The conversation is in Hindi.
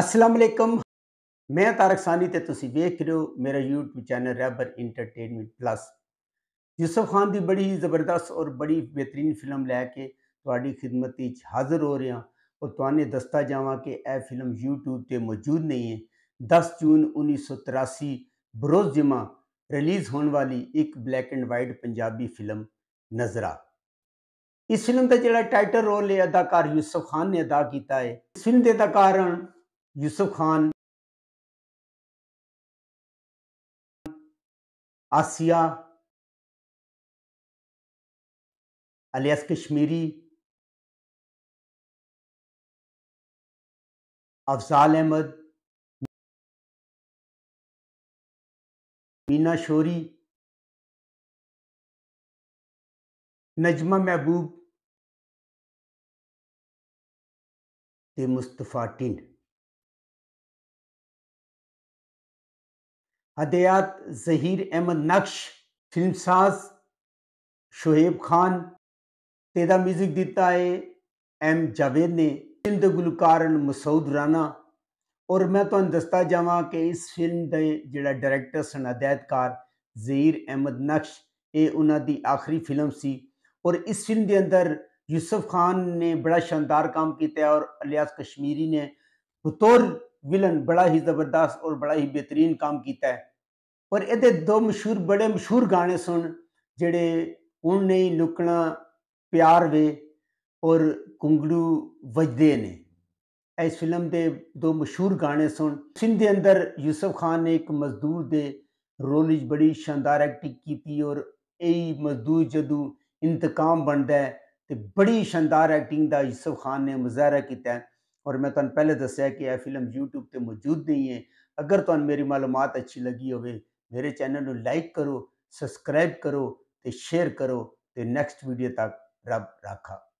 असलम मैं तारक सानी तो तुम वेख रहे हो मेरा यूट्यूब चैनल रैबर इंटरटेनमेंट प्लस यूसुफ खान की बड़ी ही जबरदस्त और बड़ी बेहतरीन फिल्म लैके थोड़ी खिदमत हाजिर हो रहा और तुने दसता जावा कि यह फिल्म यूट्यूब मौजूद नहीं है दस जून उन्नीस सौ तिरासी बरोज जिमा रिलीज़ होने वाली एक black and white Punjabi film नजरा इस फिल्म का जोड़ा टाइटल रोल है अदाकार यूसुफ खान ने अदा किया है इस फिल्म के अदाकार यूसुफ खान आसिया अलियास कश्मीरी अफजाल अहमद मीना शोरी नजमा महबूब ते मुस्तफ़ा टिंड हदयात जहीर अहमद नक्श साज शुहेब खान तेदा म्यूज़िक दिता है एम जावेद ने फिल्म के गुलकार मसूद राना और मैं तुम तो दसता जावा कि इस फिल्म के जोड़ा डायरेक्टर सन हदायतकार जहीर अहमद नक्श ये उन्होंने आखिरी फिल्म सी और इस फिल्म के अंदर यूसुफ खान ने बड़ा शानदार काम किया और अलियास कश्मीरी ने बतौर विलन बड़ा ही जबरदस्त और बड़ा ही बेहतरीन काम किया है और ये दो मशहूर बड़े मशहूर गाने सुन जेडे हूँ नहीं लुकना प्यार वे और कुंगड़ू वजदे ने इस फिल्म के दो मशहूर गाने सुन सिंह के अंदर यूसुफ खान ने एक मजदूर के रोल बड़ी शानदार एक्टिंग की और यही मजदूर जदू इंतकाम बनता है तो बड़ी शानदार एक्टिंग का यूसुफ खान ने मुजाहरा किया है और मैं तुम पहले दसा कि यह फिल्म यूट्यूब पर मौजूद नहीं है अगर तुम तो मेरी मालूम अच्छी लगी हो मेरे चैनल में लाइक करो सबसक्राइब करो तो शेयर करो तो नैक्सट भीडियो तक रब राखा